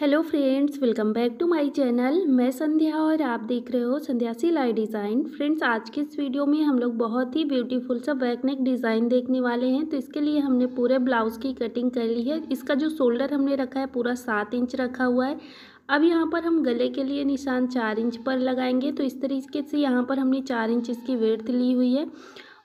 hello friends welcome back to my channel मैं संध्या और आप देख रहे हो संध्या सिलाई डिज़ाइन फ्रेंड्स आज के इस वीडियो में हम लोग बहुत ही ब्यूटीफुल सा बैकनेक डिज़ाइन देखने वाले हैं तो इसके लिए हमने पूरे ब्लाउज़ की कटिंग कर ली है इसका जो शोल्डर हमने रखा है पूरा सात इंच रखा हुआ है अब यहाँ पर हम गले के लिए निशान चार इंच पर लगाएंगे तो इस तरीके से यहाँ पर हमने चार इंच इसकी वेर्थ ली हुई है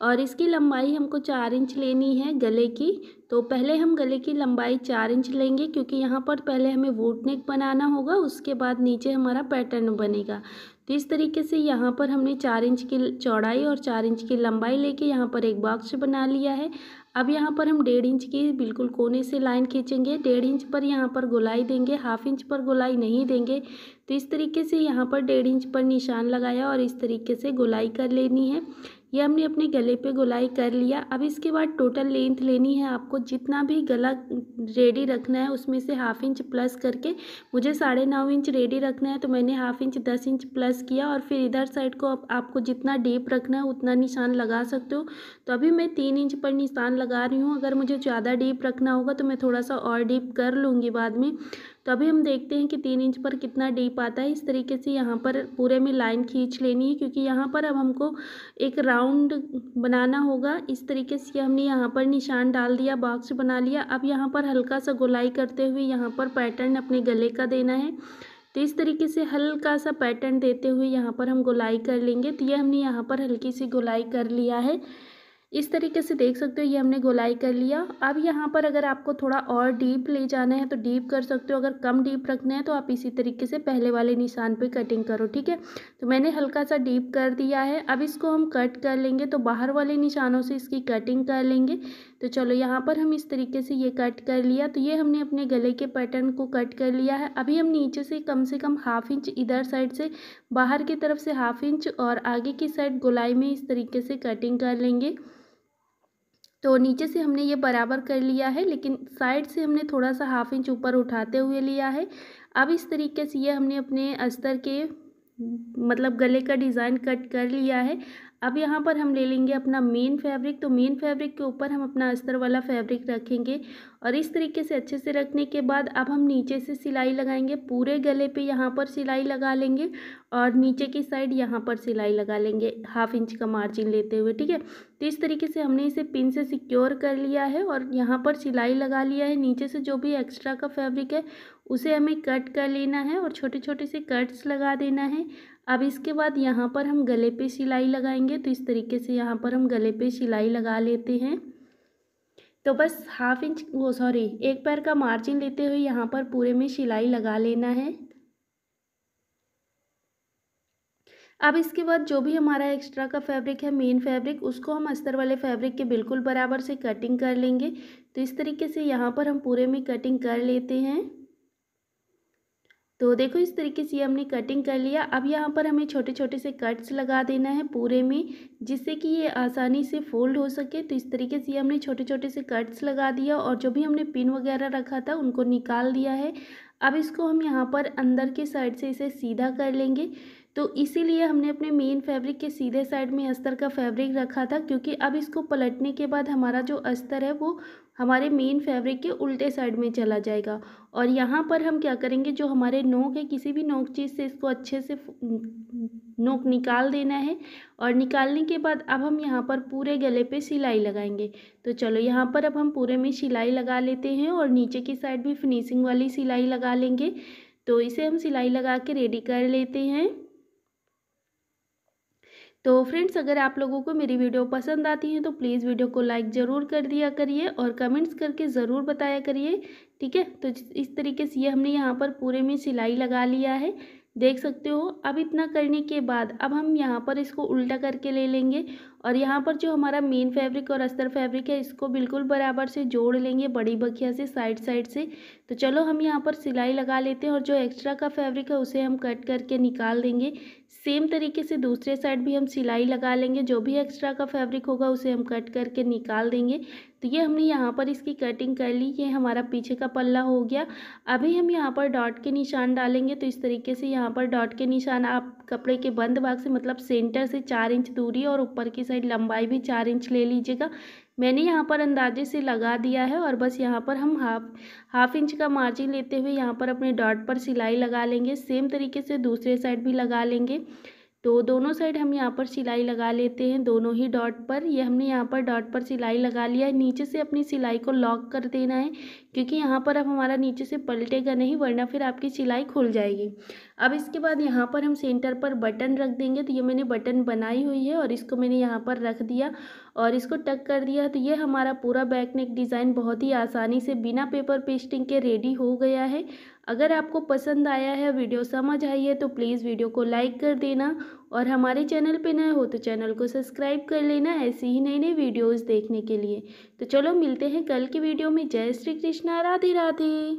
और इसकी लंबाई हमको चार इंच लेनी है गले की तो पहले हम गले की लंबाई चार इंच लेंगे क्योंकि यहाँ पर पहले हमें वोट नेक बनाना होगा उसके बाद नीचे हमारा पैटर्न बनेगा तो इस तरीके से यहाँ पर हमने चार इंच की चौड़ाई और चार इंच की लंबाई लेके यहाँ पर एक बॉक्स बना लिया है अब यहाँ पर हम डेढ़ इंच की बिल्कुल कोने से लाइन खींचेंगे डेढ़ इंच पर यहाँ पर गोलाई देंगे हाफ इंच पर गोलाई नहीं देंगे तो इस तरीके से यहाँ पर डेढ़ इंच पर निशान लगाया और इस तरीके से गोलाई कर लेनी है ये हमने अपने गले पे गोलाई कर लिया अब इसके बाद टोटल लेंथ लेनी है आपको जितना भी गला रेडी रखना है उसमें से हाफ इंच प्लस करके मुझे साढ़े नौ इंच रेडी रखना है तो मैंने हाफ इंच दस इंच प्लस किया और फिर इधर साइड को आप, आपको जितना डीप रखना है उतना निशान लगा सकते हो तो अभी मैं तीन इंच पर निशान लगा रही हूँ अगर मुझे ज़्यादा डीप रखना होगा तो मैं थोड़ा सा और डीप कर लूँगी बाद में तो अभी हम देखते हैं कि तीन इंच पर कितना डीप आता है इस तरीके से यहाँ पर पूरे में लाइन खींच लेनी है क्योंकि यहाँ पर अब हमको एक राउंड बनाना होगा इस तरीके से हमने यहाँ पर निशान डाल दिया बॉक्स बना लिया अब यहाँ पर हल्का सा गोलाई करते हुए यहाँ पर पैटर्न अपने गले का देना है तो इस तरीके से हल्का सा पैटर्न देते हुए यहाँ पर हम गोलाई कर लेंगे तो ये हमने यहाँ पर हल्की सी गोलाई कर लिया है इस तरीके से देख सकते हो ये हमने गोलाई कर लिया अब यहाँ पर अगर आपको थोड़ा और डीप ले जाना है तो डीप कर सकते हो अगर कम डीप रखना है तो आप इसी तरीके से पहले वाले निशान पे कटिंग करो ठीक है तो मैंने हल्का सा डीप कर दिया है अब इसको हम कट कर लेंगे तो बाहर वाले निशानों से इसकी कटिंग कर लेंगे तो चलो यहाँ पर हम इस तरीके से ये कट कर लिया तो ये हमने अपने गले के पैटर्न को कट कर लिया है अभी हम नीचे से कम से कम हाफ इंच इधर साइड से बाहर की तरफ से हाफ इंच और आगे की साइड गोलाई में इस तरीके से कटिंग कर लेंगे तो नीचे से हमने ये बराबर कर लिया है लेकिन साइड से हमने थोड़ा सा हाफ इंच ऊपर उठाते हुए लिया है अब इस तरीके से ये हमने अपने अस्तर के मतलब गले का डिज़ाइन कट कर लिया है अब यहाँ पर हम ले लेंगे अपना मेन फैब्रिक तो मेन फैब्रिक के ऊपर हम अपना अस्तर वाला फैब्रिक रखेंगे और इस तरीके से अच्छे से रखने के बाद अब हम नीचे से सिलाई लगाएंगे पूरे गले पे यहाँ पर सिलाई लगा लेंगे और नीचे की साइड यहाँ पर सिलाई लगा लेंगे हाफ इंच का मार्जिन लेते हुए ठीक है तो इस तरीके से हमने इसे पिन से सिक्योर कर लिया है और यहाँ पर सिलाई लगा लिया है नीचे से जो भी एक्स्ट्रा का फैब्रिक है उसे हमें कट कर लेना है और छोटे छोटे से कट्स लगा देना है अब इसके बाद यहाँ पर हम गले पे सिलाई लगाएंगे तो इस तरीके से यहाँ पर हम गले पे सिलाई लगा लेते हैं तो बस हाफ इंच वो सॉरी एक पैर का मार्जिन लेते हुए यहाँ पर पूरे में सिलाई लगा लेना है अब इसके बाद जो भी हमारा एक्स्ट्रा का फैब्रिक है मेन फैब्रिक उसको हम अस्तर वाले फैब्रिक के बिल्कुल बराबर से कटिंग कर लेंगे तो इस तरीके से यहाँ पर हम पूरे में कटिंग कर लेते हैं तो देखो इस तरीके से हमने कटिंग कर लिया अब यहाँ पर हमें छोटे छोटे से कट्स लगा देना है पूरे में जिससे कि ये आसानी से फोल्ड हो सके तो इस तरीके से हमने छोटे छोटे से कट्स लगा दिया और जो भी हमने पिन वगैरह रखा था उनको निकाल दिया है अब इसको हम यहाँ पर अंदर के साइड से इसे सीधा कर लेंगे तो इसीलिए हमने अपने मेन फैब्रिक के सीधे साइड में अस्तर का फैब्रिक रखा था क्योंकि अब इसको पलटने के बाद हमारा जो अस्तर है वो हमारे मेन फैब्रिक के उल्टे साइड में चला जाएगा और यहाँ पर हम क्या करेंगे जो हमारे नोक है किसी भी नोक चीज़ से इसको अच्छे से नोक निकाल देना है और निकालने के बाद अब हम यहाँ पर पूरे गले पे सिलाई लगाएंगे तो चलो यहाँ पर अब हम पूरे में सिलाई लगा लेते हैं और नीचे की साइड भी फिनिशिंग वाली सिलाई लगा लेंगे तो इसे हम सिलाई लगा के रेडी कर लेते हैं तो फ्रेंड्स अगर आप लोगों को मेरी वीडियो पसंद आती है तो प्लीज़ वीडियो को लाइक ज़रूर कर दिया करिए और कमेंट्स करके ज़रूर बताया करिए ठीक है तो इस तरीके से ये हमने यहाँ पर पूरे में सिलाई लगा लिया है देख सकते हो अब इतना करने के बाद अब हम यहाँ पर इसको उल्टा करके ले लेंगे और यहाँ पर जो हमारा मेन फैब्रिक और अस्तर फैब्रिक है इसको बिल्कुल बराबर से जोड़ लेंगे बड़ी बखिया से साइड साइड से तो चलो हम यहाँ पर सिलाई लगा लेते हैं और जो एक्स्ट्रा का फैब्रिक है उसे हम कट करके निकाल देंगे सेम तरीके से दूसरे साइड भी हम सिलाई लगा लेंगे जो भी एक्स्ट्रा का फैब्रिक होगा उसे हम कट करके निकाल देंगे तो ये हमने यहाँ पर इसकी कटिंग कर ली ये हमारा पीछे का पल्ला हो गया अभी हम यहाँ पर डॉट के निशान डालेंगे तो इस तरीके से यहाँ पर डॉट के निशान आप कपड़े के बंद भाग से मतलब सेंटर से चार इंच दूरी और ऊपर की साइड लंबाई भी चार इंच ले लीजिएगा मैंने यहाँ पर अंदाजे से लगा दिया है और बस यहाँ पर हम हाफ हाफ इंच का मार्जिन लेते हुए यहाँ पर अपने डॉट पर सिलाई लगा लेंगे सेम तरीके से दूसरे साइड भी लगा लेंगे तो दोनों साइड हम यहाँ पर सिलाई लगा लेते हैं दोनों ही डॉट पर ये हमने यहाँ पर डॉट पर सिलाई लगा लिया है नीचे से अपनी सिलाई को लॉक कर देना है क्योंकि यहाँ पर अब हमारा नीचे से पलटेगा नहीं वरना फिर आपकी सिलाई खुल जाएगी अब इसके बाद यहाँ पर हम सेंटर पर बटन रख देंगे तो ये मैंने बटन बनाई हुई है और इसको मैंने यहाँ पर रख दिया और इसको टक कर दिया तो ये हमारा पूरा बैकनेक डिज़ाइन बहुत ही आसानी से बिना पेपर पेस्टिंग के रेडी हो गया है अगर आपको पसंद आया है वीडियो समझ आई है तो प्लीज़ वीडियो को लाइक कर देना और हमारे चैनल पे नए हो तो चैनल को सब्सक्राइब कर लेना ऐसी ही नई नई वीडियोस देखने के लिए तो चलो मिलते हैं कल की वीडियो में जय श्री कृष्णा राधे राधे